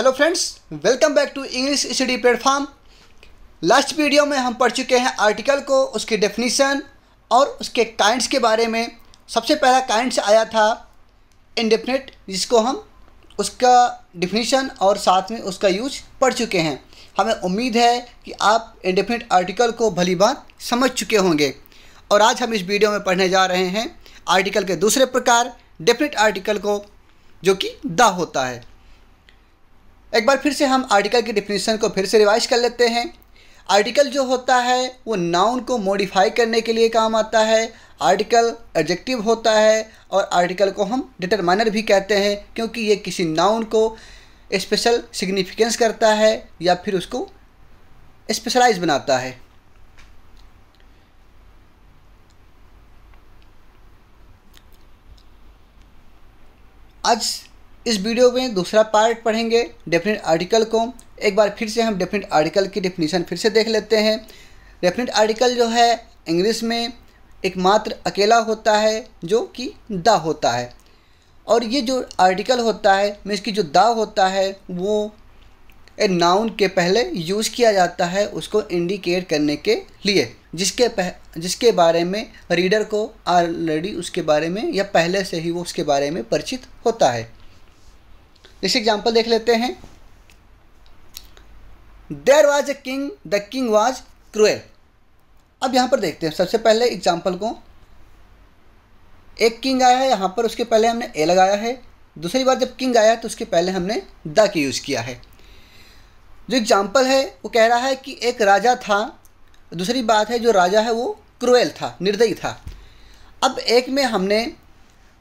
Hello friends welcome back to English study platform last video में हम पढ़ चुके हैं आर्टिकल को उसकी डेफिनेशन और उसके काइंड्स के बारे में सबसे पहला काइंड्स आया था इनडेफिनेट जिसको हम उसका डिफिनीशन और साथ में उसका यूज पढ़ चुके हैं हमें उम्मीद है कि आप इंडेफिनेट आर्टिकल को भली बात समझ चुके होंगे और आज हम इस वीडियो में पढ़ने जा रहे हैं आर्टिकल के दूसरे प्रकार डेफिनेट आर्टिकल को जो कि द होता है एक बार फिर से हम आर्टिकल की डिफिनेशन को फिर से रिवाइज कर लेते हैं आर्टिकल जो होता है वो नाउन को मॉडिफाई करने के लिए काम आता है आर्टिकल एडजेक्टिव होता है और आर्टिकल को हम डिटरमाइनर भी कहते हैं क्योंकि ये किसी नाउन को स्पेशल सिग्निफिकेंस करता है या फिर उसको स्पेशलाइज बनाता है आज इस वीडियो में दूसरा पार्ट पढ़ेंगे डेफिनेट आर्टिकल को एक बार फिर से हम डेफिनेट आर्टिकल की डेफिनेशन फिर से देख लेते हैं डेफिनेट आर्टिकल जो है इंग्लिश में एकमात्र अकेला होता है जो कि दा होता है और ये जो आर्टिकल होता है में इसकी जो दा होता है वो ए नाउन के पहले यूज़ किया जाता है उसको इंडिकेट करने के लिए जिसके पह, जिसके बारे में रीडर को ऑलरेडी उसके बारे में या पहले से ही वो उसके बारे में परिचित होता है जैसे एग्जाम्पल देख लेते हैं there was a king the king was cruel अब यहाँ पर देखते हैं सबसे पहले एग्जाम्पल को एक किंग आया है यहाँ पर उसके पहले हमने ए लगाया है दूसरी बार जब किंग आया है तो उसके पहले हमने द की यूज़ किया है जो एग्जाम्पल है वो कह रहा है कि एक राजा था दूसरी बात है जो राजा है वो क्रुएल था निर्दयी था अब एक में हमने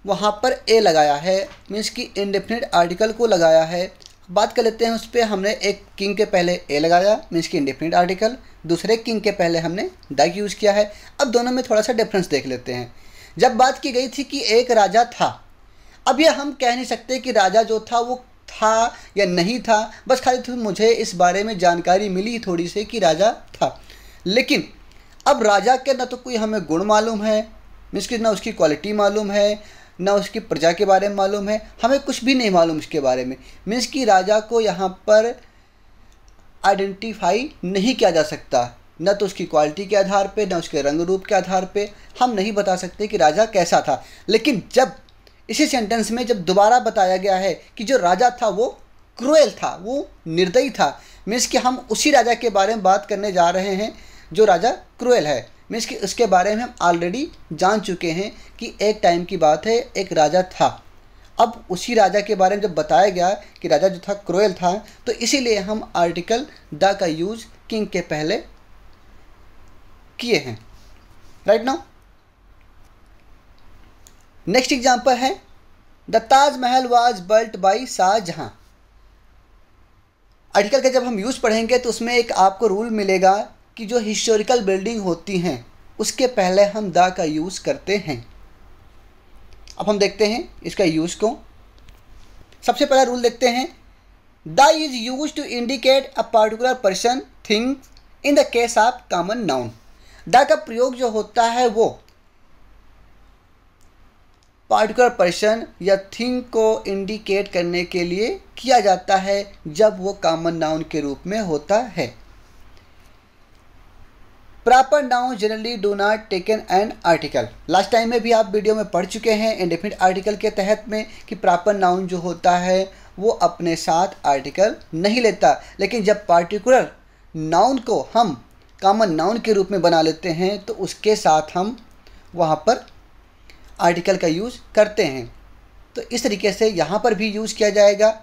वहाँ पर ए लगाया है मीन्स कि इंडेफिनिट आर्टिकल को लगाया है बात कर लेते हैं उस पर हमने एक किंग के पहले ए लगाया मीन्स कि इंडेफिनिट आर्टिकल दूसरे किंग के पहले हमने डग यूज़ किया है अब दोनों में थोड़ा सा डिफरेंस देख लेते हैं जब बात की गई थी कि एक राजा था अब यह हम कह नहीं सकते कि राजा जो था वो था या नहीं था बस खाली तो मुझे इस बारे में जानकारी मिली थोड़ी सी कि राजा था लेकिन अब राजा के ना तो कोई हमें गुण मालूम है मीन्स कि ना उसकी क्वालिटी मालूम है ना उसकी प्रजा के बारे में मालूम है हमें कुछ भी नहीं मालूम उसके बारे में मीन्स कि राजा को यहाँ पर आइडेंटिफाई नहीं किया जा सकता न तो उसकी क्वालिटी के आधार पे न उसके रंग रूप के आधार पे हम नहीं बता सकते कि राजा कैसा था लेकिन जब इसी सेंटेंस में जब दोबारा बताया गया है कि जो राजा था वो क्रूएल था वो निर्दयी था मीन्स कि हम उसी राजा के बारे में बात करने जा रहे हैं जो राजा क्रूएल है मीन्स कि उसके बारे में हम ऑलरेडी जान चुके हैं कि एक टाइम की बात है एक राजा था अब उसी राजा के बारे में जब बताया गया कि राजा जो था क्रोयल था तो इसीलिए हम आर्टिकल द का यूज़ किंग के पहले किए हैं राइट नाउ नेक्स्ट एग्जाम्पल है the Taj Mahal was built by Shah Jahan article का जब हम यूज़ पढ़ेंगे तो उसमें एक आपको रूल मिलेगा कि जो हिस्टोरिकल बिल्डिंग होती हैं उसके पहले हम द का यूज़ करते हैं अब हम देखते हैं इसका यूज़ क्यों सबसे पहला रूल देखते हैं the is use to indicate a particular person thing in the case of common noun the का प्रयोग जो होता है वो पार्टिकुलर पर्सन या थिंग को इंडिकेट करने के लिए किया जाता है जब वो कॉमन नाउन के रूप में होता है proper noun generally do not taken an article last time में भी आप वीडियो में पढ़ चुके हैं इंडिफिनिट आर्टिकल के तहत में कि प्रॉपर नाउन जो होता है वो अपने साथ आर्टिकल नहीं लेता लेकिन जब पार्टिकुलर नाउन को हम कॉमन नाउन के रूप में बना लेते हैं तो उसके साथ हम वहाँ पर आर्टिकल का यूज़ करते हैं तो इस तरीके से यहाँ पर भी यूज़ किया जाएगा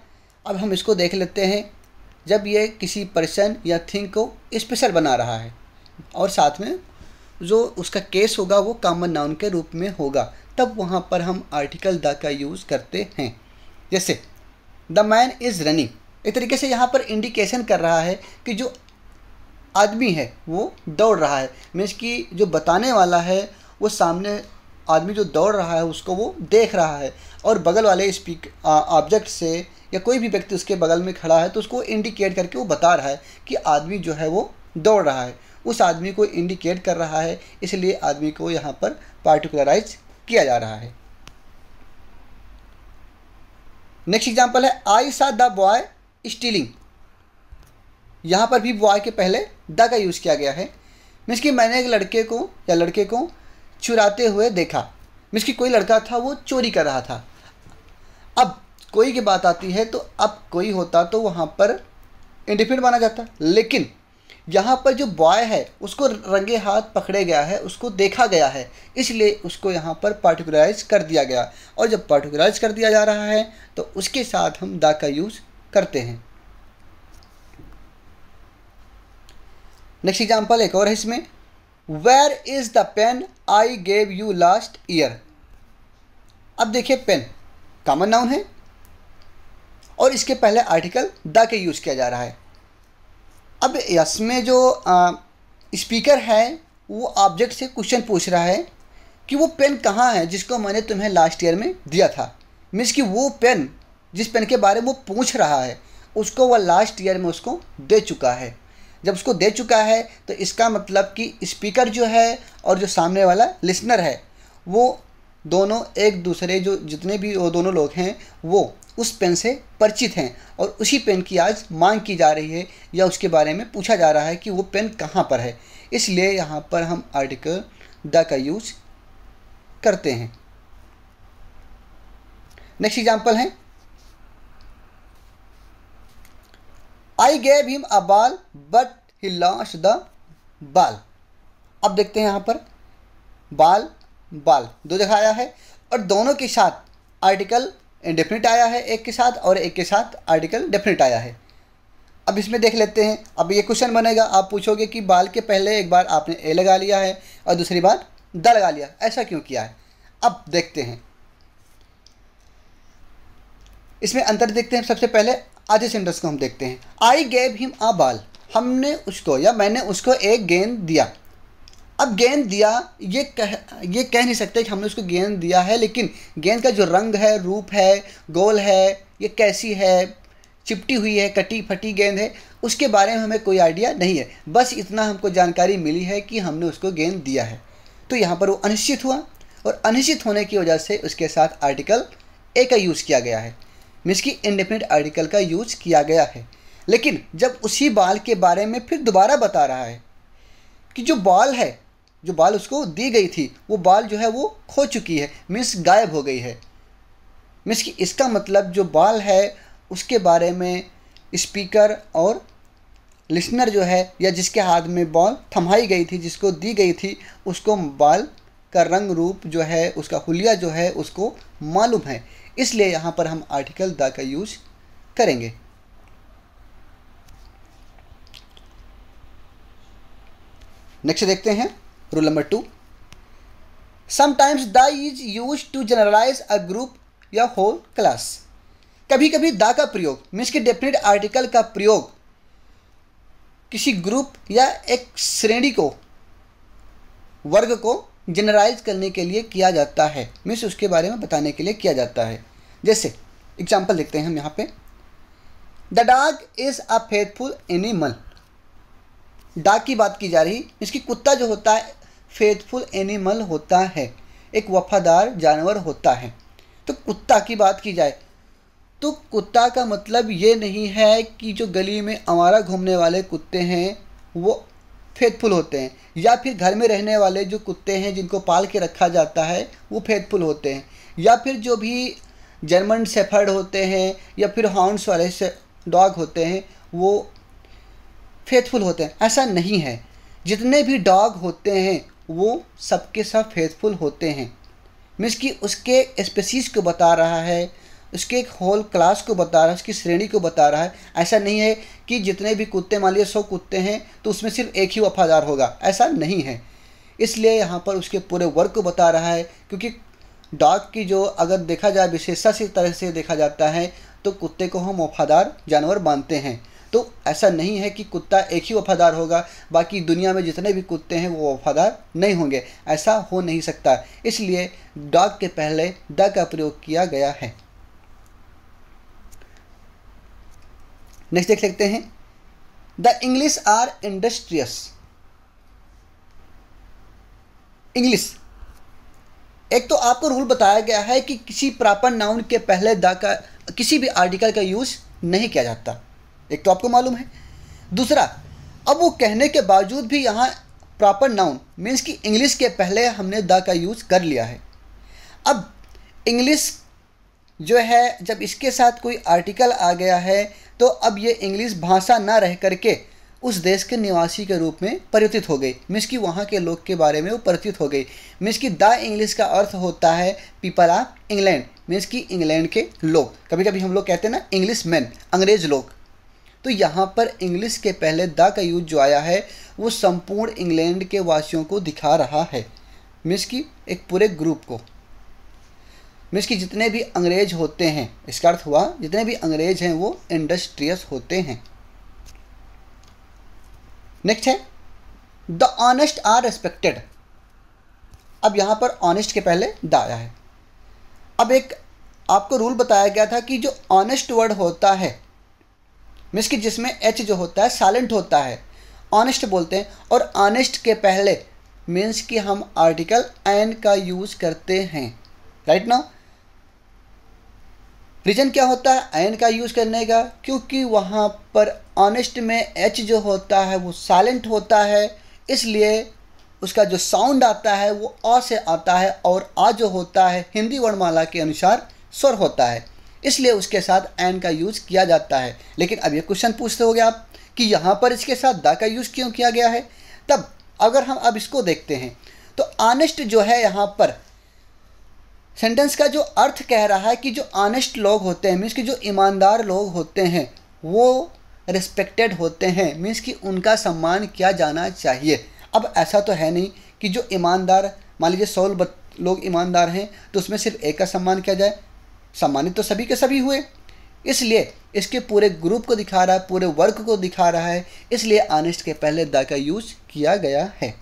अब हम इसको देख लेते हैं जब ये किसी पर्सन या थिंग को स्पेशल बना रहा है और साथ में जो उसका केस होगा वो कामन नाउन के रूप में होगा तब वहाँ पर हम आर्टिकल द का यूज़ करते हैं जैसे द मैन इज़ रनिंग एक तरीके से यहाँ पर इंडिकेशन कर रहा है कि जो आदमी है वो दौड़ रहा है मीन्स कि जो बताने वाला है वो सामने आदमी जो दौड़ रहा है उसको वो देख रहा है और बगल वाले स्पीक ऑब्जेक्ट से या कोई भी व्यक्ति उसके बगल में खड़ा है तो उसको इंडिकेट करके वो बता रहा है कि आदमी जो है वो दौड़ रहा है उस आदमी को इंडिकेट कर रहा है इसलिए आदमी को यहाँ पर पार्टिकुलराइज किया जा रहा है नेक्स्ट एग्जाम्पल है आई सा द बॉय स्टीलिंग यहाँ पर भी बॉय के पहले द का यूज़ किया गया है मीन्स कि मैंने एक लड़के को या लड़के को चुराते हुए देखा मीन्स कि कोई लड़का था वो चोरी कर रहा था अब कोई की बात आती है तो अब कोई होता तो वहाँ पर इंडिफिनिट माना जाता लेकिन यहाँ पर जो बॉय है उसको रंगे हाथ पकड़े गया है उसको देखा गया है इसलिए उसको यहाँ पर पार्टिकुलराइज कर दिया गया और जब पार्टिकुलराइज कर दिया जा रहा है तो उसके साथ हम दा का यूज़ करते हैं नेक्स्ट एग्जाम्पल एक और है इसमें where is the pen I gave you last year अब देखिए पेन कॉमन नाउन है और इसके पहले आर्टिकल द के यूज़ किया जा रहा है अब इसमें जो स्पीकर है वो ऑब्जेक्ट से क्वेश्चन पूछ रहा है कि वो पेन कहाँ है जिसको मैंने तुम्हें लास्ट ईयर में दिया था मीन्स कि वो पेन जिस पेन के बारे में वो पूछ रहा है उसको वह लास्ट ईयर में उसको दे चुका है जब उसको दे चुका है तो इसका मतलब कि स्पीकर जो है और जो सामने वाला लिसनर है वो दोनों एक दूसरे जो जितने भी वो दोनों लोग हैं वो उस पेन से परिचित हैं और उसी पेन की आज मांग की जा रही है या उसके बारे में पूछा जा रहा है कि वो पेन कहाँ पर है इसलिए यहाँ पर हम आर्टिकल द का यूज करते हैं नेक्स्ट एग्जाम्पल है आई गैव हिम अ बाल बट ही लॉस्ट द बाल अब देखते हैं यहाँ पर बाल बाल दो दिखाया है और दोनों के साथ आर्टिकल इंडेफिनिट आया है एक के साथ और एक के साथ आर्टिकल डेफिनिट आया है अब इसमें देख लेते हैं अब ये क्वेश्चन बनेगा आप पूछोगे कि बाल के पहले एक बार आपने ए लगा लिया है और दूसरी बार द लगा लिया ऐसा क्यों किया है अब देखते हैं इसमें अंतर देखते हैं सबसे पहले आधे सेंटेंस को हम देखते हैं आई गेव हिम आ बाल हमने उसको या मैंने उसको एक गेंद दिया अब गेंद दिया ये कह ये कह नहीं सकते कि हमने उसको गेंद दिया है लेकिन गेंद का जो रंग है रूप है गोल है ये कैसी है चिपटी हुई है कटी फटी गेंद है उसके बारे में हमें कोई आइडिया नहीं है बस इतना हमको जानकारी मिली है कि हमने उसको गेंद दिया है तो यहाँ पर वो अनिश्चित हुआ और अनिश्चित होने की वजह से उसके साथ आर्टिकल ए का यूज़ किया गया है मीन्स कि इंडिपेंडेंट आर्टिकल का यूज किया गया है लेकिन जब उसी बाल के बारे में फिर दोबारा बता रहा है कि जो बॉल है जो बाल उसको दी गई थी वो बाल जो है वो खो चुकी है मीन्स गायब हो गई है मीन्स की इसका मतलब जो बाल है उसके बारे में स्पीकर और लिसनर जो है या जिसके हाथ में बॉल थमाई गई थी जिसको दी गई थी उसको बाल का रंग रूप जो है उसका हुलिया जो है उसको मालूम है इसलिए यहाँ पर हम आर्टिकल द का यूज करेंगे नेक्स्ट देखते हैं Rule number two Sometimes the is used to generalize a group या होल क्लास कभी कभी दा का प्रयोग मीन्स के डेफिनेट आर्टिकल का प्रयोग किसी ग्रुप या एक श्रेणी को वर्ग को जनरलाइज करने के लिए किया जाता है मीन्स उसके बारे में बताने के लिए किया जाता है जैसे एग्जाम्पल देखते हैं हम यहाँ पे द डाग इज़ अ फेथफुल एनिमल डाग की बात की जा रही इसकी कुत्ता जो होता है फेथफुल एनिमल होता है एक वफादार जानवर होता है तो कुत्ता की बात की जाए तो कुत्ता का मतलब ये नहीं है कि जो गली में हमारा घूमने वाले कुत्ते हैं वो फेथफुल होते हैं या फिर घर में रहने वाले जो कुत्ते हैं जिनको पाल के रखा जाता है वो फेथफुल होते हैं या फिर जो भी जर्मन सेफर्ड होते हैं या फिर हॉर्न्स वाले से डॉग होते हैं वो फेथफुल होते हैं ऐसा नहीं है जितने भी डॉग होते हैं वो सबके सब फेथफुल होते हैं मीन्स कि उसके स्पेसीज़ को बता रहा है उसके एक होल क्लास को बता रहा है उसकी श्रेणी को बता रहा है ऐसा नहीं है कि जितने भी कुत्ते मान लिए सौ कुत्ते हैं तो उसमें सिर्फ एक ही वफादार होगा ऐसा नहीं है इसलिए यहाँ पर उसके पूरे वर्ग को बता रहा है क्योंकि डॉग की जो अगर देखा जाए विशेषता से तरह से देखा जाता है तो कुत्ते को हम वफादार जानवर मानते हैं तो ऐसा नहीं है कि कुत्ता एक ही वफादार होगा बाकी दुनिया में जितने भी कुत्ते हैं वो वफादार नहीं होंगे ऐसा हो नहीं सकता इसलिए डॉग के पहले द का प्रयोग किया गया है नेक्स्ट देख सकते हैं the English are industrious English एक तो आपको रूल बताया गया है कि किसी प्रापर नाउन के पहले द का किसी भी आर्टिकल का यूज़ नहीं किया जाता एक तो आपको मालूम है दूसरा अब वो कहने के बावजूद भी यहाँ प्रॉपर नाउन मीन्स कि इंग्लिश के पहले हमने द का यूज़ कर लिया है अब इंग्लिश जो है जब इसके साथ कोई आर्टिकल आ गया है तो अब ये इंग्लिश भाषा ना रह करके उस देश के निवासी के रूप में परिवर्तित हो गई मीन्स कि वहाँ के लोग के बारे में वो परिवर्तित हो गई मीन्स कि द इंग्लिश का अर्थ होता है पीपल ऑफ इंग्लैंड मीन्स कि इंग्लैंड के लोग कभी कभी हम लोग कहते हैं ना इंग्लिश मैन अंग्रेज लोग तो यहाँ पर इंग्लिश के पहले द का यूज जो आया है वो संपूर्ण इंग्लैंड के वासियों को दिखा रहा है मीन्स की एक पूरे ग्रुप को मीन्स की जितने भी अंग्रेज होते हैं इसका अर्थ हुआ जितने भी अंग्रेज हैं वो इंडस्ट्रियस होते हैं नेक्स्ट है द ऑनेस्ट आर रेस्पेक्टेड अब यहां पर ऑनेस्ट के पहले द आया है अब एक आपको रूल बताया गया था कि जो ऑनेस्ट वर्ड होता है मीन्स कि जिसमें एच जो होता है साइलेंट होता है ऑनेस्ट बोलते हैं और ऑनेस्ट के पहले मीन्स कि हम आर्टिकल एन का यूज़ करते हैं राइट ना रीज़न क्या होता है एन का यूज़ करने का क्योंकि वहां पर ऑनेस्ट में एच जो होता है वो साइलेंट होता है इसलिए उसका जो साउंड आता है वो अ से आता है और आ जो होता है हिंदी वर्णमाला के अनुसार स्वर होता है इसलिए उसके साथ एन का यूज़ किया जाता है लेकिन अब ये क्वेश्चन पूछते हो आप कि यहाँ पर इसके साथ दा का यूज़ क्यों किया गया है तब अगर हम अब इसको देखते हैं तो आनेस्ट जो है यहाँ पर सेंटेंस का जो अर्थ कह रहा है कि जो आनेस्ट लोग होते हैं मीन्स कि जो ईमानदार लोग होते हैं वो रिस्पेक्टेड होते हैं मीन्स कि उनका सम्मान किया जाना चाहिए अब ऐसा तो है नहीं कि जो ईमानदार मान लीजिए सौ लोग ईमानदार हैं तो उसमें सिर्फ एक का सम्मान किया जाए सम्मानित तो सभी के सभी हुए इसलिए इसके पूरे ग्रुप को दिखा रहा है पूरे वर्क को दिखा रहा है इसलिए आनेस्ट के पहले द का यूज किया गया है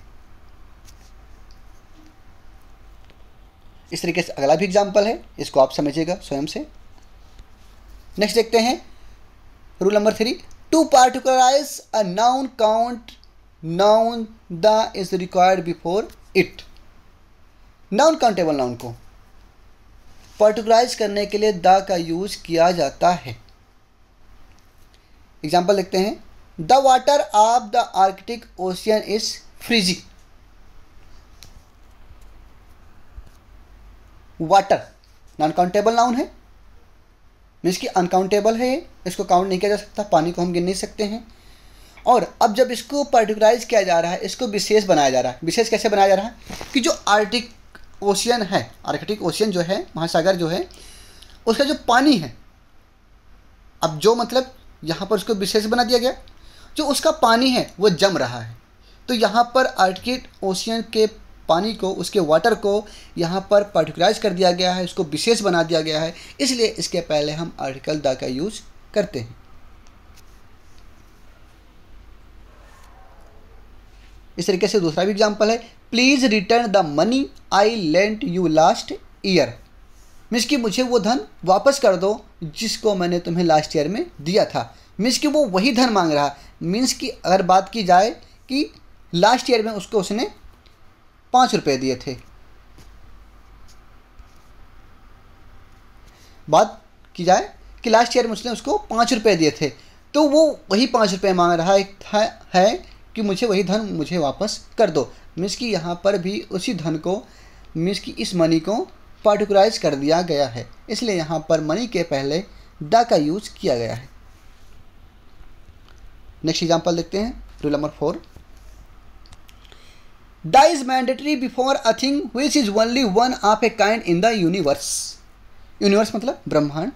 इस तरीके से अगला भी एग्जाम्पल है इसको आप समझिएगा स्वयं से नेक्स्ट देखते हैं rule number three to particularize a noun count noun the is required before it non countable noun को पर्टिकुलाइज करने के लिए द का यूज किया जाता है एग्जाम्पल देखते हैं the water of the Arctic Ocean is freezy water non countable noun है मीन्स कि अनकाउंटेबल है इसको काउंट नहीं किया जा सकता पानी को हम गिन नहीं सकते हैं और अब जब इसको पर्टिकुलाइज किया जा रहा है इसको विशेष बनाया जा रहा है विशेष कैसे बनाया जा रहा है कि जो आर्टिक ओशियन है आर्कटिक ओशियन जो है महासागर जो है उसका जो पानी है अब जो मतलब यहाँ पर उसको विशेष बना दिया गया जो उसका पानी है वो जम रहा है तो यहाँ पर आर्कटिक ओशियन के पानी को उसके वाटर को यहाँ पर पर्टिकुलाइज कर दिया गया है उसको विशेष बना दिया गया है इसलिए इसके पहले हम आर्टिकल द का यूज़ करते हैं इस तरीके से दूसरा भी एग्जाम्पल है please return the money I lent you last year means कि मुझे वो धन वापस कर दो जिसको मैंने तुम्हें लास्ट ईयर में दिया था मीन्स कि वो वही धन मांग रहा मीन्स कि अगर बात की जाए कि लास्ट ईयर में उसको उसने पाँच रुपये दिए थे बात की जाए कि लास्ट ईयर में उसने उसको पाँच रुपये दिए थे तो वो वही पाँच रुपये मांग रहा है, है कि मुझे वही धन मुझे वापस कर दो मीन्स कि यहाँ पर भी उसी धन को मीन्स कि इस मनी को पार्टिकुलाइज कर दिया गया है इसलिए यहाँ पर मनी के पहले द का यूज किया गया है नेक्स्ट एग्जाम्पल देखते हैं rule number four the is mandatory before a thing which is only one of a kind in the universe universe मतलब ब्रह्मांड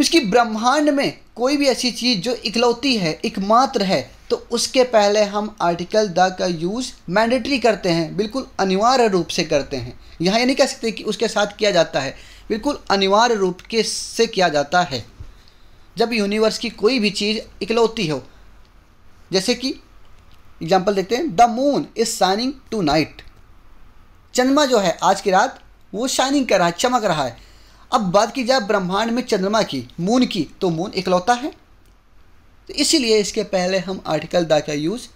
इसकी ब्रह्मांड में कोई भी ऐसी चीज़ जो इकलौती है एकमात्र है तो उसके पहले हम आर्टिकल द का यूज़ मैंडेटरी करते हैं बिल्कुल अनिवार्य रूप से करते हैं यहाँ ये नहीं कह सकते कि उसके साथ किया जाता है बिल्कुल अनिवार्य रूप के से किया जाता है जब यूनिवर्स की कोई भी चीज़ इकलौती हो जैसे कि एग्जाम्पल देखते हैं the moon is shining tonight चंद्रमा जो है आज की रात वो शाइनिंग कर रहा है चमक रहा है अब बात की जाए ब्रह्मांड में चंद्रमा की मून की तो मून इकलौता है तो इसीलिए इसके पहले हम आर्टिकल द का यूज़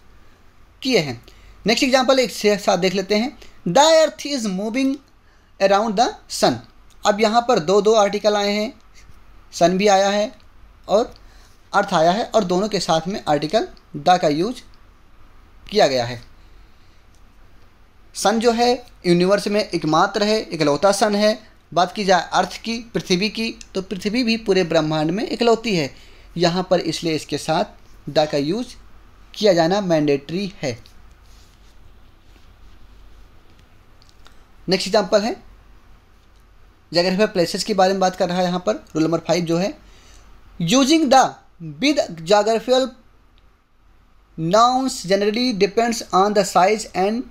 किए हैं नेक्स्ट एग्जाम्पल एक से साथ देख लेते हैं the earth is moving around the sun अब यहाँ पर दो दो आर्टिकल आए हैं सन भी आया है और अर्थ आया है और दोनों के साथ में आर्टिकल द का यूज किया गया है सन जो है यूनिवर्स में एकमात्र है इकलौता सन है बात की जाए अर्थ की पृथ्वी की तो पृथ्वी भी पूरे ब्रह्मांड में इकलौती है यहाँ पर इसलिए इसके साथ द का यूज़ किया जाना मैंडेटरी है नेक्स्ट एग्जाम्पल है जगह प्लेसेस के बारे में बात कर रहा है यहाँ पर रूल नंबर फाइव जो है using the with geographical nouns generally depends on the size and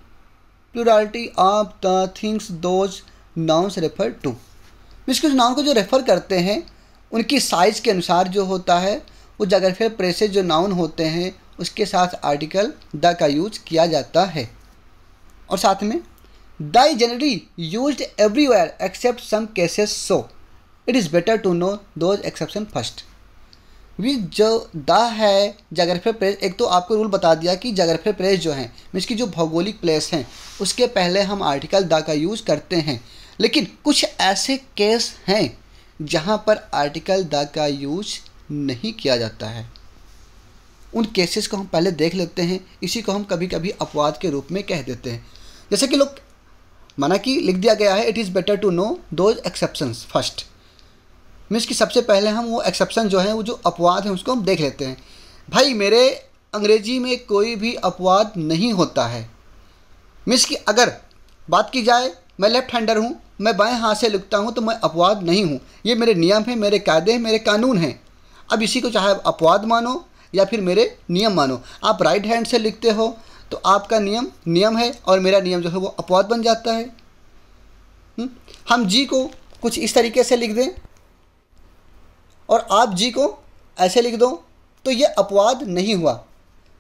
plurality of the things those nouns refer to इसके नाउन को जो रेफ़र करते हैं उनकी साइज़ के अनुसार जो होता है वो जगरफे प्रेसेज जो नाउन होते हैं उसके साथ आर्टिकल द का यूज किया जाता है और साथ में the is generally use everywhere except some cases so it is better to know those exception first which जो द है जगरफे प्रेस एक तो आपको रूल बता दिया कि जगरफे प्रेस जो हैं मीन्स की जो भौगोलिक प्लेस हैं उसके पहले हम आर्टिकल द का यूज़ करते हैं लेकिन कुछ ऐसे केस हैं जहां पर आर्टिकल द का यूज नहीं किया जाता है उन केसेस को हम पहले देख लेते हैं इसी को हम कभी कभी अपवाद के रूप में कह देते हैं जैसे कि लोग माना कि लिख दिया गया है it is better to know those exceptions first means कि सबसे पहले हम वो एक्सेप्शन जो है वो जो अपवाद है उसको हम देख लेते हैं भाई मेरे अंग्रेजी में कोई भी अपवाद नहीं होता है मीन्स कि अगर बात की जाए मैं लेफ्ट हैंडर हूँ मैं बाएं हाथ से लिखता हूँ तो मैं अपवाद नहीं हूँ ये मेरे नियम हैं मेरे कायदे हैं मेरे कानून हैं अब इसी को चाहे अपवाद मानो या फिर मेरे नियम मानो आप राइट हैंड से लिखते हो तो आपका नियम नियम है और मेरा नियम जो है वो अपवाद बन जाता है हुँ? हम्म? हम जी को कुछ इस तरीके से लिख दें और आप जी को ऐसे लिख दो तो ये अपवाद नहीं हुआ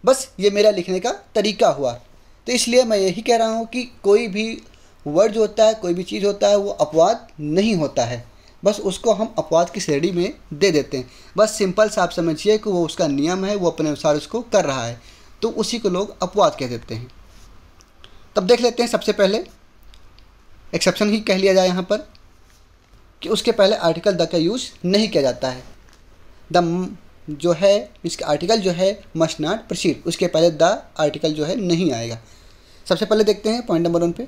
बस ये मेरा लिखने का तरीका हुआ तो इसलिए मैं यही कह रहा हूँ कि कोई भी वर्ड जो होता है कोई भी चीज़ होता है वो अपवाद नहीं होता है बस उसको हम अपवाद की श्रेणी में दे देते हैं बस सिंपल सा आप समझिए कि वो उसका नियम है वो अपने अनुसार उसको कर रहा है तो उसी को लोग अपवाद कह देते हैं तब देख लेते हैं सबसे पहले एक्सेप्शन ही कह लिया जाए यहाँ पर कि उसके पहले आर्टिकल द का यूज़ नहीं किया जाता है द जो है इसका आर्टिकल जो है मस्ट नॉट प्रोसीड उसके पहले द आर्टिकल जो है नहीं आएगा सबसे पहले देखते हैं पॉइंट नंबर वन पे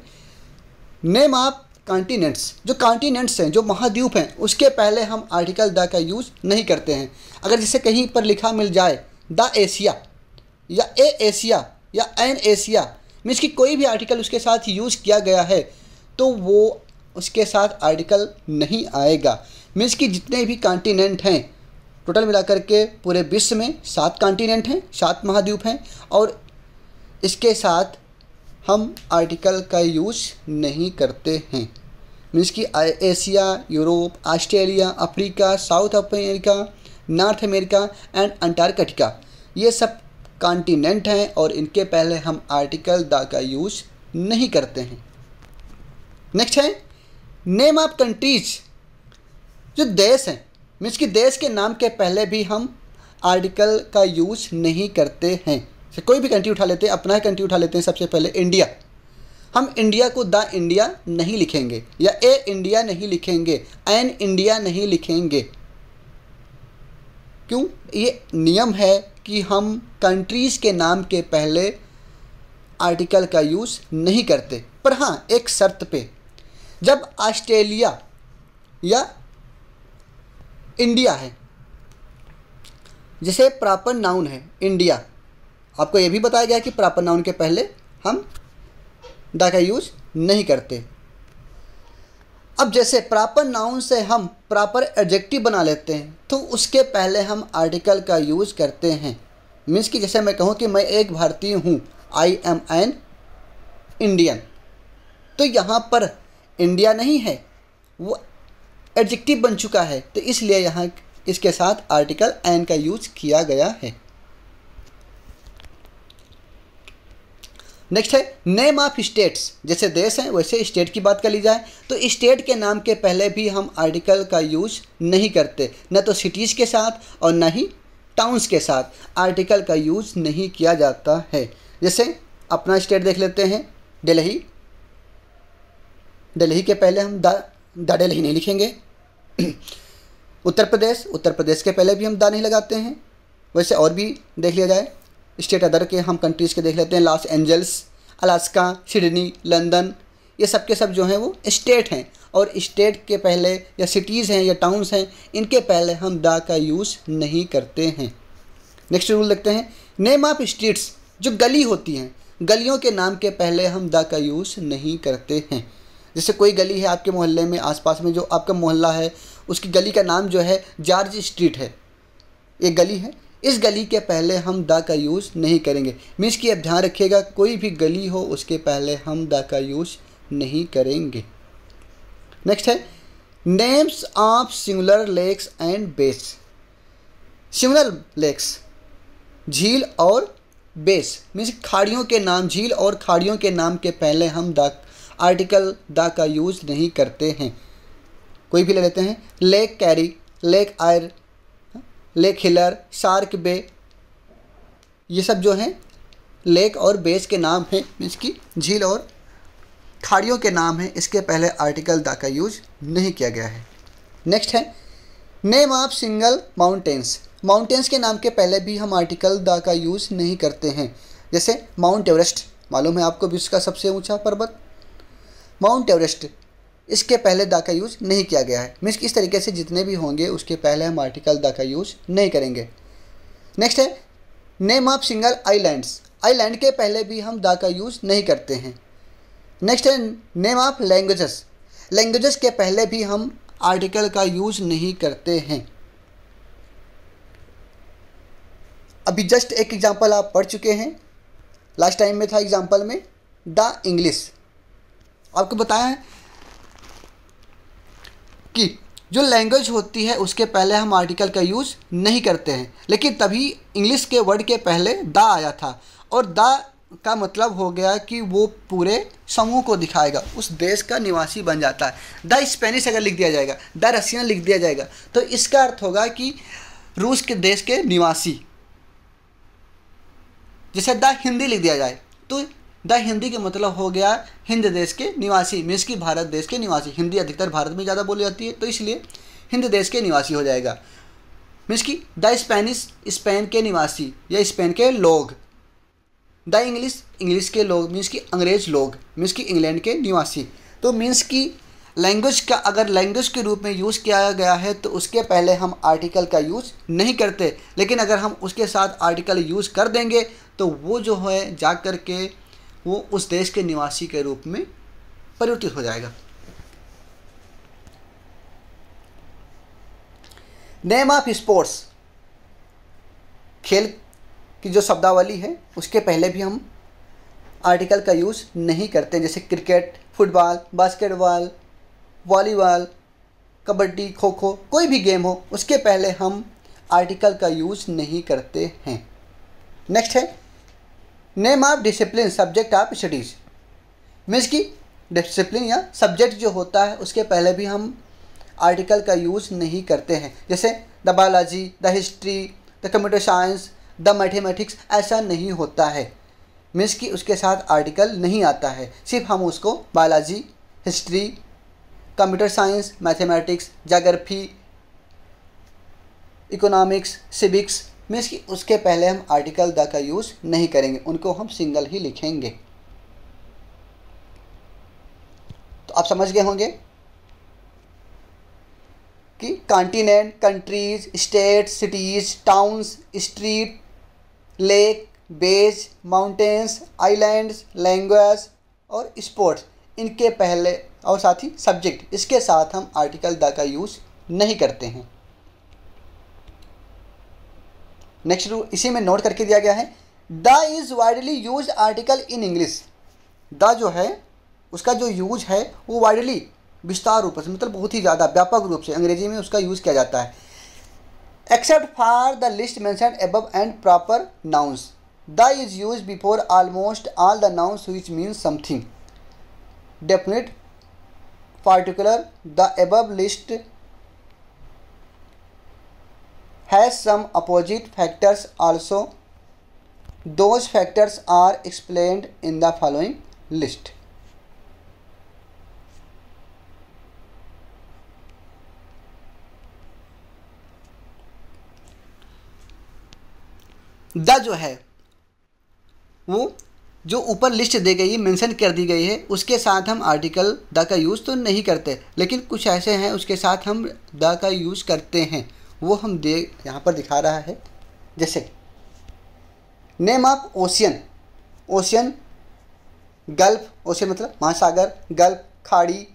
नेम ऑफ कॉन्टीनेंट्स जो कॉन्टीनेंट्स हैं जो महाद्वीप हैं उसके पहले हम आर्टिकल द का यूज़ नहीं करते हैं अगर जैसे कहीं पर लिखा मिल जाए द एशिया या ए एशिया या एन एशिया मीन्स कि कोई भी आर्टिकल उसके साथ यूज़ किया गया है तो वो उसके साथ आर्टिकल नहीं आएगा मीन्स कि जितने भी कॉन्टीनेंट हैं टोटल मिलाकर के पूरे विश्व में सात कॉन्टीनेंट हैं सात महाद्वीप हैं और इसके साथ हम आर्टिकल का यूज नहीं करते हैं मीन्स कि Asia Europe Australia Africa South America North America and Antarctica ये सब कॉन्टीनेंट हैं और इनके पहले हम आर्टिकल द का यूज नहीं करते हैं नेक्स्ट है नेम ऑफ कंट्रीज जो देश हैं मीन्स कि देश के नाम के पहले भी हम आर्टिकल का यूज नहीं करते हैं से कोई भी कंट्री उठा लेते हैं अपना ही कंट्री उठा लेते हैं सबसे पहले इंडिया हम इंडिया को द इंडिया नहीं लिखेंगे या ए इंडिया नहीं लिखेंगे एन इंडिया नहीं लिखेंगे क्यों ये नियम है कि हम कंट्रीज़ के नाम के पहले आर्टिकल का यूज़ नहीं करते पर हाँ एक शर्त पे जब ऑस्ट्रेलिया या इंडिया है जिसे प्रॉपर नाउन है इंडिया आपको ये भी बताया गया कि प्रॉपर नाउन के पहले हम दा का यूज नहीं करते अब जैसे प्रॉपर नाउन से हम प्रॉपर एडजेक्टिव बना लेते हैं तो उसके पहले हम आर्टिकल का यूज़ करते हैं मीन्स कि जैसे मैं कहूँ कि मैं एक भारतीय हूँ आई एम एन इंडियन तो यहाँ पर इंडिया नहीं है वो एडजेक्टिव बन चुका है तो इसलिए यहाँ इसके साथ आर्टिकल एन का यूज़ किया गया है नेक्स्ट है नेम ऑफ स्टेट्स जैसे देश हैं वैसे स्टेट की बात कर ली जाए तो स्टेट के नाम के पहले भी हम आर्टिकल का यूज नहीं करते न तो सिटीज़ के साथ और न ही टाउन्स के साथ आर्टिकल का यूज नहीं किया जाता है जैसे अपना स्टेट देख लेते हैं दिल्ली दिल्ली के पहले हम दा दा दिल्ली नहीं लिखेंगे उत्तर प्रदेश उत्तर प्रदेश के पहले भी हम दा नहीं लगाते हैं वैसे और भी देख लिया जाए स्टेट अदर के हम कंट्रीज़ के देख लेते हैं Los Angeles Alaska Sydney London ये सब के सब जो हैं वो स्टेट हैं और स्टेट के पहले या सिटीज़ हैं या टाउन्स हैं इनके पहले हम डा का यूज़ नहीं करते हैं नेक्स्ट रूल देखते हैं नेम ऑफ स्ट्रीट्स जो गली होती हैं गलियों के नाम के पहले हम दा का यूज़ नहीं करते हैं जैसे कोई गली है आपके मोहल्ले में आसपास में जो आपका मोहल्ला है उसकी गली का नाम जो है जॉर्ज स्ट्रीट है एक गली है इस गली के पहले हम द का यूज़ नहीं करेंगे मीन्स कि अब ध्यान रखिएगा कोई भी गली हो उसके पहले हम द का यूज़ नहीं करेंगे नेक्स्ट है names of singular lakes and bays singular lakes झील और बेस मीन्स खाड़ियों के नाम झील और खाड़ियों के नाम के पहले हम द आर्टिकल द का यूज़ नहीं करते हैं कोई भी ले लेते हैं lake Carey lake Eyre lake Hillier Shark Bay ये सब जो हैं लेक और बेस के नाम हैं मीन्स की झील और खाड़ियों के नाम हैं इसके पहले आर्टिकल द का यूज नहीं किया गया है नेक्स्ट है name of single mountains mountains के नाम के पहले भी हम आर्टिकल द का यूज़ नहीं करते हैं जैसे माउंट एवरेस्ट मालूम है आपको विश्व का सबसे ऊंचा पर्वत माउंट एवरेस्ट इसके पहले द का यूज़ नहीं किया गया है मीन्स इस तरीके से जितने भी होंगे उसके पहले हम आर्टिकल द का यूज़ नहीं करेंगे नेक्स्ट है name of single islands island के पहले भी हम द का यूज़ नहीं करते हैं नेक्स्ट है नेम ऑफ लैंग्वेजेस लैंग्वेजेस के पहले भी हम आर्टिकल का यूज़ नहीं करते हैं अभी जस्ट एक एग्जांपल आप पढ़ चुके हैं लास्ट टाइम में था एग्जांपल में द इंग्लिश आपको बताया है कि जो लैंग्वेज होती है उसके पहले हम आर्टिकल का यूज़ नहीं करते हैं लेकिन तभी इंग्लिश के वर्ड के पहले द आया था और द का मतलब हो गया कि वो पूरे समूह को दिखाएगा उस देश का निवासी बन जाता है द स्पेनिश अगर लिख दिया जाएगा द रसियन लिख दिया जाएगा तो इसका अर्थ होगा कि रूस के देश के निवासी जैसे द हिंदी लिख दिया जाए तो द हिंदी के मतलब हो गया हिंद देश के निवासी मीन्स की भारत देश के निवासी हिंदी अधिकतर भारत में ज़्यादा बोली जाती है तो इसलिए हिंद देश के निवासी हो जाएगा मीन्स की द स्पेनिश स्पेन के निवासी या स्पेन के लोग द इंग्लिश इंग्लिश के लोग मीन्स की अंग्रेज लोग मीन्स की इंग्लैंड के निवासी तो मीन्स की लैंग्वेज का अगर लैंग्वेज के रूप में यूज़ किया गया है तो उसके पहले हम आर्टिकल का यूज़ नहीं करते लेकिन अगर हम उसके साथ आर्टिकल यूज़ कर देंगे तो वो जो है जा कर के वो उस देश के निवासी के रूप में परिवर्तित हो जाएगा नेम ऑफ स्पोर्ट्स खेल की जो शब्दावली है उसके पहले भी हम आर्टिकल का यूज़ नहीं करते जैसे cricket football basketball volleyball kabaddi kho kho कोई भी गेम हो उसके पहले हम आर्टिकल का यूज़ नहीं करते हैं नेक्स्ट है name of discipline subject of studies means की डिसिप्लिन या सब्जेक्ट जो होता है उसके पहले भी हम आर्टिकल का यूज़ नहीं करते हैं जैसे the biology the history the computer science the mathematics ऐसा नहीं होता है मीन्स कि उसके साथ आर्टिकल नहीं आता है सिर्फ हम उसको biology history computer science mathematics geography economics civics means कि उसके पहले हम आर्टिकल द का यूज़ नहीं करेंगे उनको हम सिंगल ही लिखेंगे तो आप समझ गए होंगे कि continent countries state cities towns street lake bays mountains islands language और स्पोर्ट्स इनके पहले और साथ ही सब्जेक्ट इसके साथ हम आर्टिकल द का यूज़ नहीं करते हैं नेक्स्ट इसी में नोट करके दिया गया है the is widely use article in English the जो है उसका जो यूज है वो वाइडली विस्तार रूप से मतलब बहुत ही ज़्यादा व्यापक रूप से अंग्रेजी में उसका यूज़ किया जाता है except for the list mentioned above and proper nouns the is use before almost all the nouns which means something definite particular the above list has some opposite factors also those factors are explained in the following list the जो है वो जो ऊपर list दे गई है mention कर दी गई है उसके साथ हम आर्टिकल द का यूज़ तो नहीं करते लेकिन कुछ ऐसे हैं उसके साथ हम द का यूज़ करते हैं वो हम दे यहाँ पर दिखा रहा है जैसे name of ocean ocean gulf ocean मतलब महासागर गल्फ खाड़ी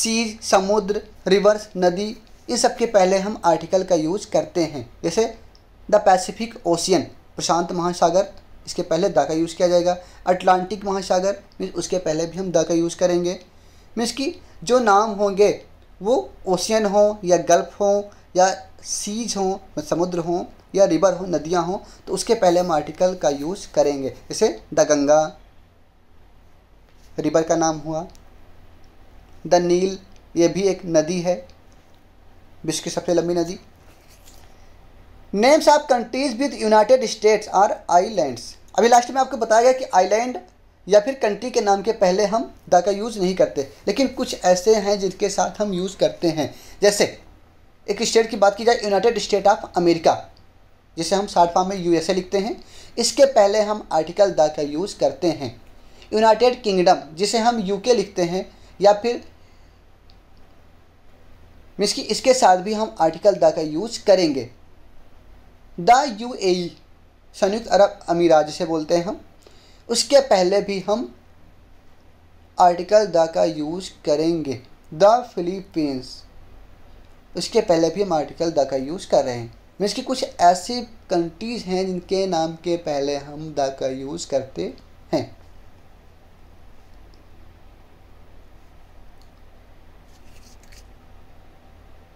सीज समुद्र रिवर्स नदी इन सब के पहले हम आर्टिकल का यूज करते हैं जैसे द पैसिफिक ओशियन प्रशांत महासागर इसके पहले द का यूज़ किया जाएगा अटलांटिक महासागर मीन्स उसके पहले भी हम द का यूज़ करेंगे मीन्स की जो नाम होंगे वो ओशियन हो या गल्फ हो या सीज हो समुद्र हो या रिवर हो नदियाँ हों तो उसके पहले हम आर्टिकल का यूज़ करेंगे जैसे द गंगा रिवर का नाम हुआ द नील ये भी एक नदी है विश्व की सबसे लंबी नदी names of countries with United States or islands अभी लास्ट में आपको बताया गया कि आइलैंड या फिर कंट्री के नाम के पहले हम द का यूज़ नहीं करते लेकिन कुछ ऐसे हैं जिनके साथ हम यूज़ करते हैं जैसे एक स्टेट की बात की जाए यूनाइटेड स्टेट ऑफ अमेरिका जिसे हम शार्ट फॉर्म में यू लिखते हैं इसके पहले हम आर्टिकल द का यूज़ करते हैं यूनाइटेड किंगडम जिसे हम यू लिखते हैं या फिर मीन्स कि इसके साथ भी हम आर्टिकल द का यूज़ करेंगे द यू संयुक्त अरब अमीरात जिसे बोलते हैं हम उसके पहले भी हम आर्टिकल द का यूज़ करेंगे द फिलीपींस उसके पहले भी हम आर्टिकल द का यूज़ कर रहे हैं मीन्स की कुछ ऐसी कंट्रीज़ हैं जिनके नाम के पहले हम द का यूज़ करते हैं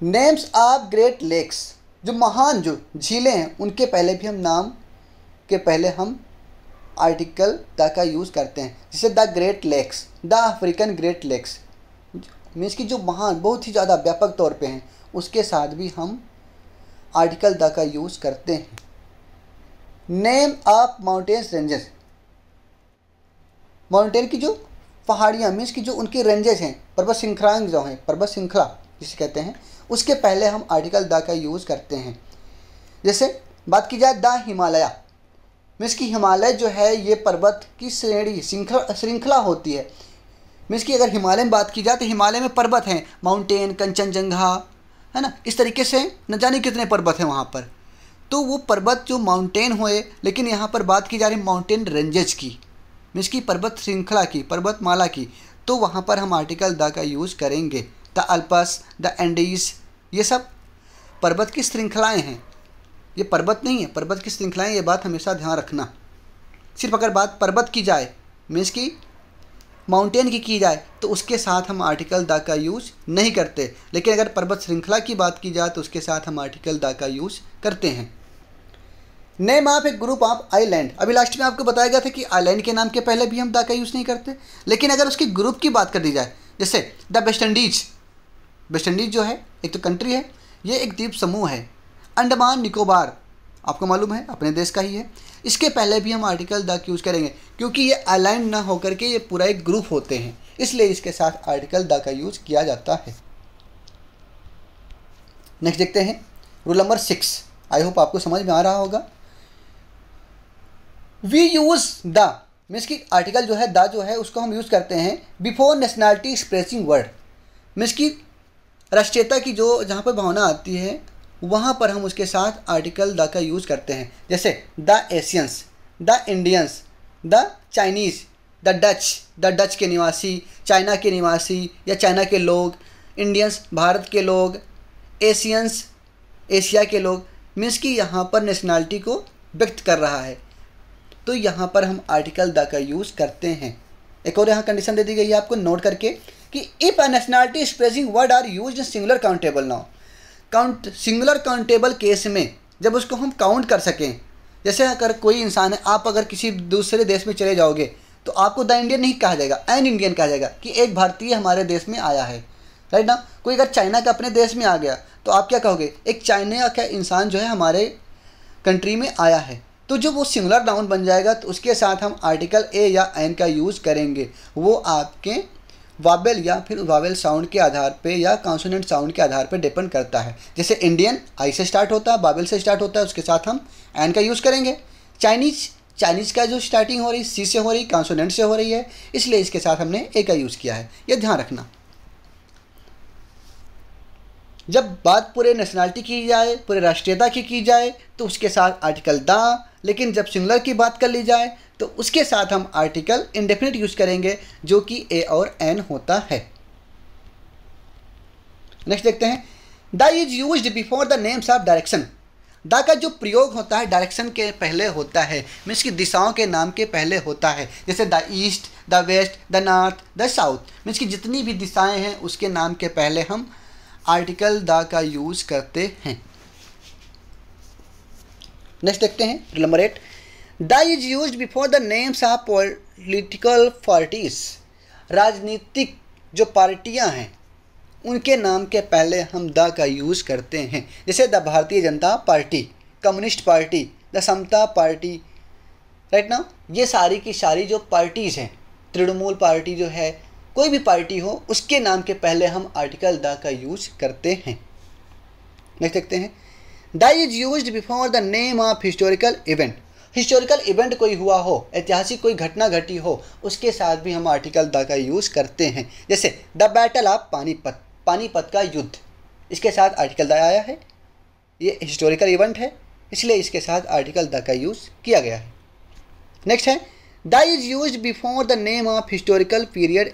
नेम्स ऑफ ग्रेट लेक्स जो महान जो झीलें हैं उनके पहले भी हम नाम के पहले हम आर्टिकल द का यूज़ करते हैं जैसे the great lakes the African great lakes means की जो महान बहुत ही ज़्यादा व्यापक तौर पे हैं उसके साथ भी हम आर्टिकल द का यूज़ करते हैं name of mountains ranges mountain की जो पहाड़ियाँ मीन्स की जो उनकी रेंजेस हैं पर्वत श्रृंखलाएँ जो हैं पर्वत श्रृंखला जिसे कहते हैं उसके पहले हम आर्टिकल द का यूज़ करते हैं जैसे बात की जाए द हिमालय मीन्स की हिमालय जो है ये पर्वत की श्रेणी श्रृंखला होती है मीन्स की अगर हिमालय में बात की जाए तो हिमालय में पर्वत हैं माउंटेन कंचनजंगा है ना इस तरीके से न जाने कितने पर्वत हैं वहाँ पर तो वो पर्वत जो माउंटेन हुए लेकिन यहाँ पर बात की जा रही माउंटेन रेंजेज की मीन्स की पर्वत श्रृंखला की पर्वतमाला की तो वहाँ पर हम आर्टिकल द का यूज़ करेंगे द अल्पस द एंडीज ये सब पर्वत की श्रृंखलाएँ हैं ये पर्वत नहीं है पर्वत की श्रृंखलाएं ये बात हमेशा ध्यान रखना सिर्फ अगर बात पर्वत की जाए मीन्स की माउंटेन की की जाए तो उसके साथ हम आर्टिकल दा का यूज़ नहीं करते लेकिन अगर पर्वत श्रृंखला की बात की जाए तो उसके साथ हम आर्टिकल दा का यूज़ करते हैं name of a group of island अभी लास्ट में आपको बताया गया था कि आइलैंड के नाम के पहले भी हम दा का यूज़ नहीं करते लेकिन अगर उसके ग्रुप की बात कर दी जाए जैसे the West Indies West Indies जो है एक तो कंट्री है ये एक द्वीप समूह है अंडमान निकोबार आपको मालूम है अपने देश का ही है इसके पहले भी हम आर्टिकल द यूज़ करेंगे क्योंकि ये अलाइन ना होकर के ये पूरा एक ग्रुप होते हैं इसलिए इसके साथ आर्टिकल द का यूज़ किया जाता है नेक्स्ट देखते हैं rule number six I hope आपको समझ में आ रहा होगा वी यूज़ द मीन्स की आर्टिकल जो है द जो है उसको हम यूज़ करते हैं before nationality expressing word means की राष्ट्रीयता की जो जहाँ पर भावना आती है वहाँ पर हम उसके साथ आर्टिकल द का यूज़ करते हैं जैसे the Asians the Indians the Chinese the Dutch the Dutch के निवासी चाइना के निवासी या चाइना के लोग इंडियंस भारत के लोग एशियंस एशिया के लोग मीन्स कि यहाँ पर नेशनैलिटी को व्यक्त कर रहा है तो यहाँ पर हम आर्टिकल द का यूज़ करते हैं एक और यहाँ कंडीशन दे दी गई है आपको नोट करके कि if a nationality expressing word are use in singular countable now count singular countable case में जब उसको हम काउंट कर सकें जैसे अगर कोई इंसान है आप अगर किसी दूसरे देश में चले जाओगे तो आपको द इंडियन नहीं कहा जाएगा एन इंडियन कहा जाएगा कि एक भारतीय हमारे देश में आया है राइट ना कोई अगर चाइना का अपने देश में आ गया तो आप क्या कहोगे एक चाइना का इंसान जो है हमारे कंट्री में आया है तो जब वो सिंगुलर नाउन बन जाएगा तो उसके साथ हम आर्टिकल ए या एन का यूज़ करेंगे वो आपके वावेल या फिर वावेल साउंड के आधार पे या कॉन्सोनेंट साउंड के आधार पे डिपेंड करता है जैसे इंडियन आई से स्टार्ट होता है बाबेल से स्टार्ट होता है उसके साथ हम एन का यूज़ करेंगे चाइनीज चाइनीज़ का जो स्टार्टिंग हो रही सी से हो रही कॉन्सोनेंट से हो रही है इसलिए इसके साथ हमने ए का यूज़ किया है यह ध्यान रखना जब बात पूरे नेशनैलिटी की जाए पूरे राष्ट्रीयता की की जाए तो उसके साथ आर्टिकल दा लेकिन जब सिंगुलर की बात कर ली जाए तो उसके साथ हम आर्टिकल इंडेफिनिट यूज करेंगे जो कि ए और एन होता है नेक्स्ट देखते हैं the is use before the names of direction दा का जो प्रयोग होता है डायरेक्शन के पहले होता है मीन्स की दिशाओं के नाम के पहले होता है जैसे the east the west the north the south means की जितनी भी दिशाएं हैं उसके नाम के पहले हम आर्टिकल दा का यूज़ करते हैं नेक्स्ट देखते हैं rule number eight the is use before the names of political parties राजनीतिक जो पार्टियां हैं उनके नाम के पहले हम द का यूज़ करते हैं जैसे the Bharatiya Janata Party Communist Party the Samata Party right ना ये सारी की सारी जो पार्टीज़ हैं तृणमूल पार्टी जो है कोई भी पार्टी हो उसके नाम के पहले हम आर्टिकल द का यूज करते हैं नेक्स्ट देखते हैं die is use before the name of historical event historical event कोई हुआ हो ऐतिहासिक कोई घटना घटी हो उसके साथ भी हम आर्टिकल द का यूज़ करते हैं जैसे the battle of Panipat Panipat का युद्ध इसके साथ आर्टिकल द आया है ये हिस्टोरिकल इवेंट है इसलिए इसके साथ आर्टिकल द का यूज़ किया गया है नेक्स्ट है the is use before the name of historical period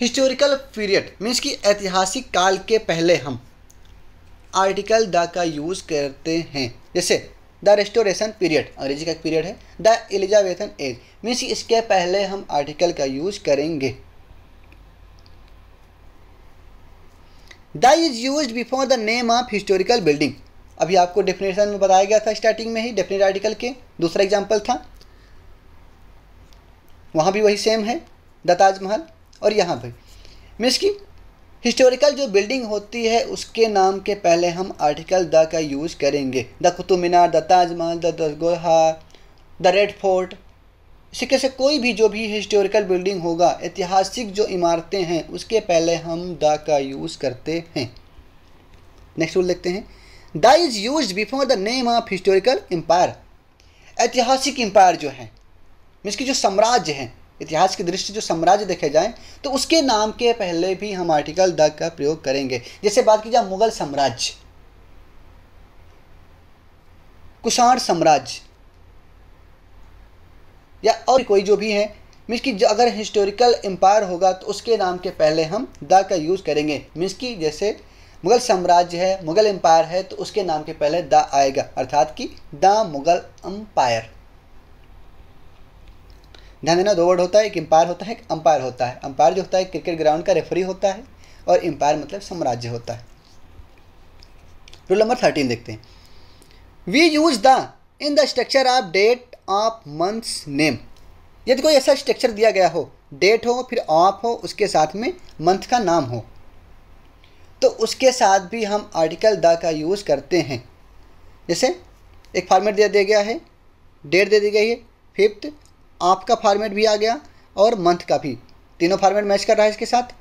historical period means कि ऐतिहासिक काल के पहले हम आर्टिकल द का यूज़ करते हैं जैसे द रेस्टोरेशन पीरियड अंग्रेजी का पीरियड है द एलिजाबेथन एज मीन्स इसके पहले हम आर्टिकल का यूज़ करेंगे the is use before the name of historical building अभी आपको डेफिनेशन में बताया गया था स्टार्टिंग में ही डेफिनेट आर्टिकल के दूसरा एग्जाम्पल था वहाँ भी वही सेम है द ताजमहल और यहाँ भी मीन्स की हिस्टोरिकल जो बिल्डिंग होती है उसके नाम के पहले हम आर्टिकल द का यूज़ करेंगे the Qutub Minar the Taj Mahal the दसगोहा द रेड फोर्ट इसी कैसे कोई भी जो भी हिस्टोरिकल बिल्डिंग होगा ऐतिहासिक जो इमारतें हैं उसके पहले हम द का यूज़ करते हैं नेक्स्ट रूल देखते हैं the is use before the name of historical empire ऐतिहासिक एम्पायर जो है मीन्स की जो साम्राज्य हैं इतिहास की दृष्टि जो साम्राज्य देखे जाएं तो उसके नाम के पहले भी हम आर्टिकल द का प्रयोग करेंगे जैसे बात की जाए मुगल साम्राज्य कुषाण साम्राज्य या और कोई जो भी है मीन्स की अगर हिस्टोरिकल एम्पायर होगा तो उसके नाम के पहले हम द का यूज़ करेंगे मीन्स कि जैसे मुगल साम्राज्य है मुगल एम्पायर है तो उसके नाम के पहले द आएगा अर्थात कि द मुगल एम्पायर ध्यान देना दो वर्ड होता है एक एम्पायर होता है एक अंपायर होता है अंपायर जो होता है क्रिकेट ग्राउंड का रेफरी होता है और एम्पायर मतलब साम्राज्य होता है रूल नंबर थर्टीन देखते हैं we use the in the structure of date of months name यदि कोई ऐसा स्ट्रक्चर दिया गया हो डेट हो फिर ऑफ हो उसके साथ में मंथ का नाम हो तो उसके साथ भी हम आर्टिकल द का यूज़ करते हैं जैसे एक फॉर्मेट दिया दिया गया है डेट दे दी गई है फिफ्थ आपका फार्मेट भी आ गया और मंथ का भी तीनों फार्मेट मैच कर रहा है इसके साथ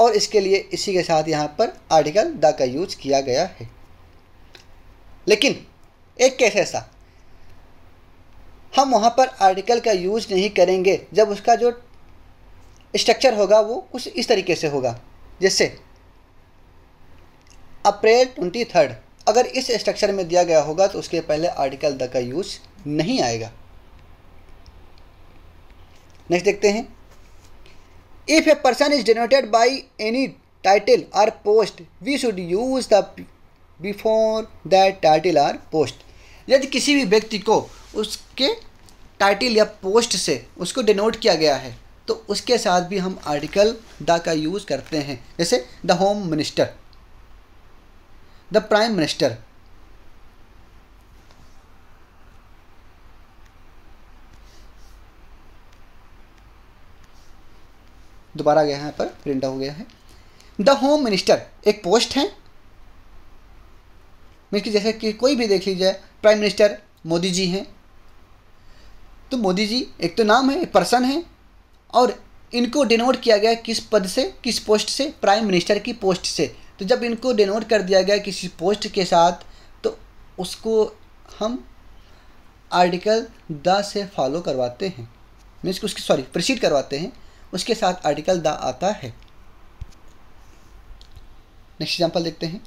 और इसके लिए इसी के साथ यहाँ पर आर्टिकल द का यूज किया गया है लेकिन एक केस ऐसा हम वहाँ पर आर्टिकल का यूज नहीं करेंगे जब उसका जो स्ट्रक्चर होगा वो कुछ इस तरीके से होगा जैसे अप्रैल ट्वेंटी थर्ड अगर इस स्ट्रक्चर में दिया गया होगा तो उसके पहले आर्टिकल द का यूज नहीं आएगा नेक्स्ट देखते हैं if a person is denoted by any title or post we should use the before that title or post यदि किसी भी व्यक्ति को उसके टाइटल या पोस्ट से उसको डिनोट किया गया है तो उसके साथ भी हम आर्टिकल द का यूज़ करते हैं जैसे the home minister the prime minister दोबारा गया यहाँ पर प्रिंट हो गया है द होम मिनिस्टर एक पोस्ट है मीन कि जैसे कि कोई भी देख लीजिए प्राइम मिनिस्टर मोदी जी हैं तो मोदी जी एक तो नाम है एक पर्सन है और इनको डिनोट किया गया किस पद से किस पोस्ट से प्राइम मिनिस्टर की पोस्ट से तो जब इनको डिनोट कर दिया गया किसी पोस्ट के साथ तो उसको हम आर्टिकल द से फॉलो करवाते हैं मीन्स उसकी सॉरी प्रसीड करवाते हैं उसके साथ आर्टिकल द आता है नेक्स्ट एग्जाम्पल देखते हैं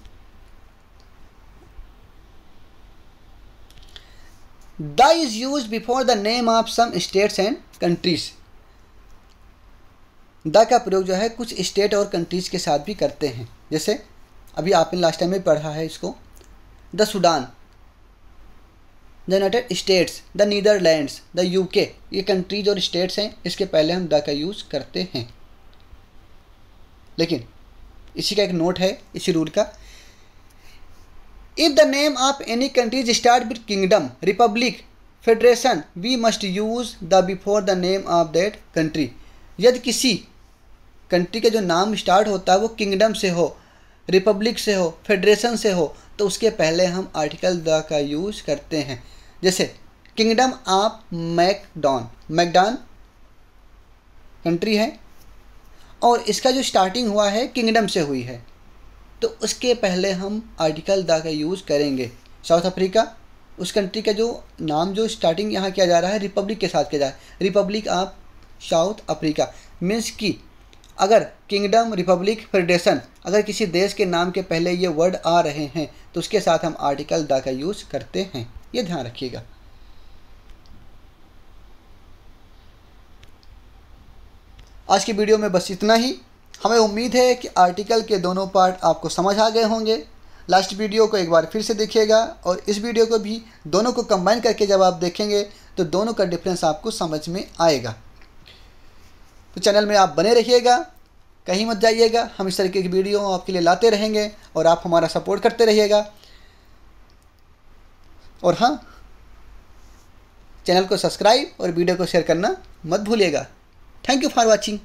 the is use before the name of some states and countries the का प्रयोग जो है कुछ स्टेट और कंट्रीज के साथ भी करते हैं जैसे अभी आपने लास्ट टाइम में पढ़ा है इसको the Sudan the United States the Netherlands the UK ये कंट्रीज और स्टेट्स हैं इसके पहले हम द का यूज़ करते हैं लेकिन इसी का एक नोट है इसी रूल का if the name of any countries start with kingdom republic federation we must use the before the name of that country यदि किसी कंट्री का जो नाम स्टार्ट होता है वो किंगडम से हो रिपब्लिक से हो फेडरेशन से हो तो उसके पहले हम आर्टिकल द का यूज़ करते हैं जैसे kingdom of Macedon Macedon country है और इसका जो स्टार्टिंग हुआ है किंगडम से हुई है तो उसके पहले हम आर्टिकल द का यूज़ करेंगे साउथ अफ्रीका उस कंट्री का जो नाम जो स्टार्टिंग यहाँ किया जा रहा है रिपब्लिक के साथ किया जा रहा है republic of South Africa means कि अगर किंगडम रिपब्लिक फेडरेशन अगर किसी देश के नाम के पहले ये वर्ड आ रहे हैं तो उसके साथ हम आर्टिकल द का यूज़ करते हैं ये ध्यान रखिएगा आज की वीडियो में बस इतना ही हमें उम्मीद है कि आर्टिकल के दोनों पार्ट आपको समझ आ गए होंगे लास्ट वीडियो को एक बार फिर से देखिएगा और इस वीडियो को भी दोनों को कंबाइन करके जब आप देखेंगे तो दोनों का डिफरेंस आपको समझ में आएगा तो चैनल में आप बने रहिएगा कहीं मत जाइएगा हम इस तरीके की वीडियो आपके लिए लाते रहेंगे और आप हमारा सपोर्ट करते रहिएगा और हाँ चैनल को सब्सक्राइब और वीडियो को शेयर करना मत भूलिएगा थैंक यू फॉर वॉचिंग